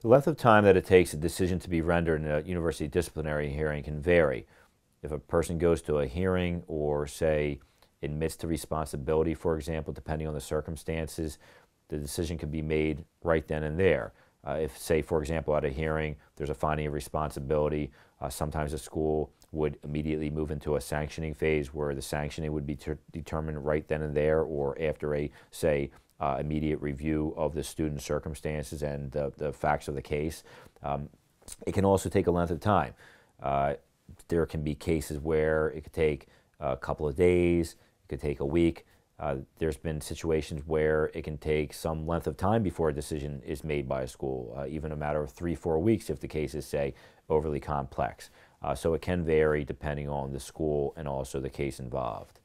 The length of time that it takes a decision to be rendered in a university disciplinary hearing can vary. If a person goes to a hearing or, say, admits to responsibility, for example, depending on the circumstances, the decision can be made right then and there. Uh, if, say, for example, at a hearing, there's a finding of responsibility, uh, sometimes a school would immediately move into a sanctioning phase where the sanctioning would be determined right then and there or after a, say, uh, immediate review of the student's circumstances and the facts of the case. Um, it can also take a length of time. Uh, there can be cases where it could take a couple of days, it could take a week. Uh, there's been situations where it can take some length of time before a decision is made by a school, uh, even a matter of three, four weeks if the case is, say, overly complex. Uh, so it can vary depending on the school and also the case involved.